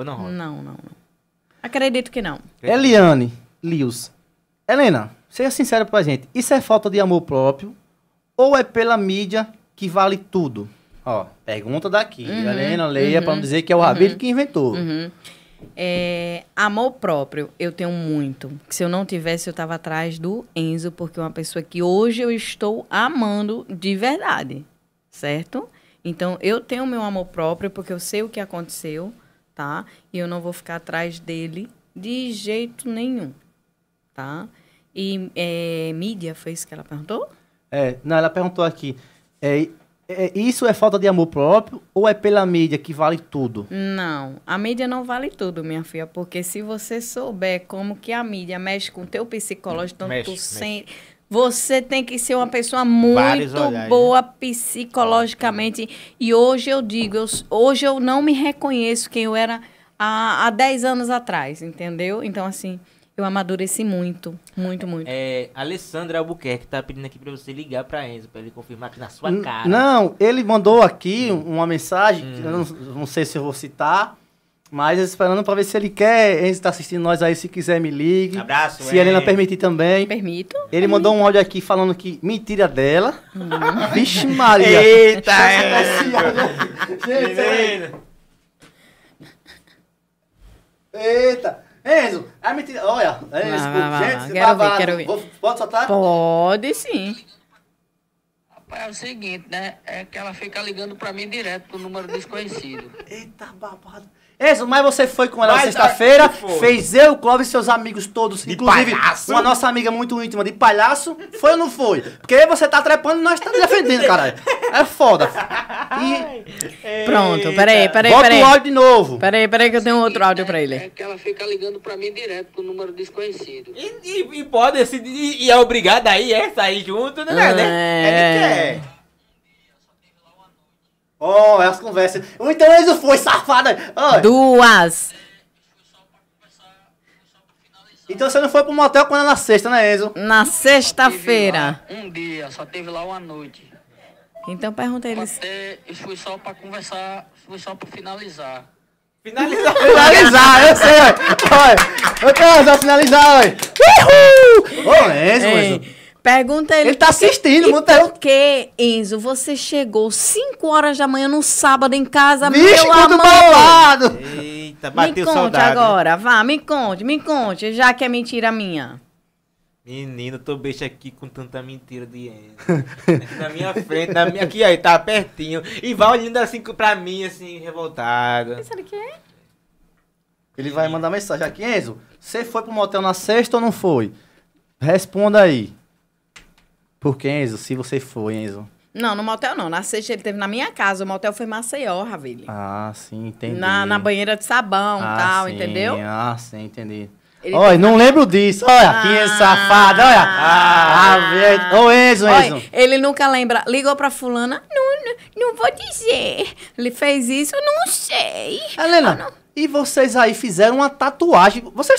Ou não rola? Não, não, não. Acredito que não. Eliane, Lios. Helena, seja sincera pra gente. Isso é falta de amor próprio ou é pela mídia que vale tudo? Ó, pergunta daqui. Uhum, Helena, leia uhum, pra não uhum, dizer que é o Rabir uhum, que inventou. Uhum. É, amor próprio, eu tenho muito. Se eu não tivesse, eu estava atrás do Enzo, porque é uma pessoa que hoje eu estou amando de verdade, certo? Então, eu tenho meu amor próprio, porque eu sei o que aconteceu tá? E eu não vou ficar atrás dele de jeito nenhum, tá? E é, mídia, foi isso que ela perguntou? É, não, ela perguntou aqui. É, é, isso é falta de amor próprio ou é pela mídia que vale tudo? Não, a mídia não vale tudo, minha filha, porque se você souber como que a mídia mexe com o teu psicológico, então mexe, tu mexe. Sem... Você tem que ser uma pessoa muito né? boa psicologicamente. E hoje eu digo, eu, hoje eu não me reconheço quem eu era há, há 10 anos atrás, entendeu? Então, assim, eu amadureci muito, muito, muito. É, Alessandra Albuquerque tá pedindo aqui para você ligar para Enzo, para ele confirmar aqui na sua cara. Não, ele mandou aqui hum. uma mensagem, hum. não, não sei se eu vou citar mas esperando para ver se ele quer, ele está assistindo nós aí, se quiser me ligue. Abraço, Se a Helena permitir também. Permito. Ele mandou um áudio aqui falando que mentira dela. Hum. Vixe Maria. Eita, é. Gente, Eita. Enzo, é mentira. Olha, é isso. Gente, vai, vai, vai. Quero tá ver, quero ver. Vou, pode soltar? Pode sim é o seguinte, né? É que ela fica ligando pra mim direto pro número desconhecido. Eita babado. Isso, mas você foi com ela sexta-feira, ah, fez eu, Clóvis e seus amigos todos, de inclusive palhaço. uma nossa amiga muito íntima de palhaço. Foi ou não foi? Porque você tá trepando e nós estamos tá defendendo, caralho. É foda. E é, Pronto, peraí, tá. peraí, Bota peraí. Bota o áudio de novo. Peraí, peraí que eu tenho outro áudio é, pra ele. É que ela fica ligando pra mim direto pro número desconhecido. E, e, e pode, se, e, e, é obrigada aí, é, sair junto, né? Ah, né? É que é quer. Oh, é as conversas. Então eles foi, safada. Oh. Duas. Então você não foi pro motel quando é na sexta, né, Enzo? Na sexta-feira. Um dia, só teve lá uma noite. Então pergunta eles. Até, eu fui só para conversar, fui só para finalizar. Finalizar, finalizar, eu sei, olha. Ô, Carlos, finalizar, olha. Uhul! Ô, Enzo, é. Enzo. Pergunta ele. Ele tá assistindo, e, muita... Tá- por que, Enzo, você chegou 5 horas da manhã no sábado em casa, Vixe, meu amor? Balado. Eita, bateu me conte saudade. Né? agora, vá, me conte, me conte, já que é mentira minha. Menino, tô beijo aqui com tanta mentira de Enzo. na minha frente, na minha aqui aí, tá pertinho. E vai olhando assim pra mim, assim, revoltado. Pensando que é? Ele vai mandar mensagem aqui, Enzo, você foi pro motel na sexta ou não foi? Responda aí. Porque, Enzo, se você foi, Enzo. Não, no motel não. Na sexta ele teve na minha casa. O motel foi Maceió, Ravilha. Ah, sim, entendi. Na, na banheira de sabão e ah, tal, sim. entendeu? Ah, sim, entendi. Ele olha, não lembro disso. Olha, ah, que safado. Olha. Ah, ah, ô, Enzo, Enzo. Ele nunca lembra. Ligou pra fulana. Não, não, não vou dizer. Ele fez isso, não sei. Helena, ah, não. e vocês aí fizeram uma tatuagem. Vocês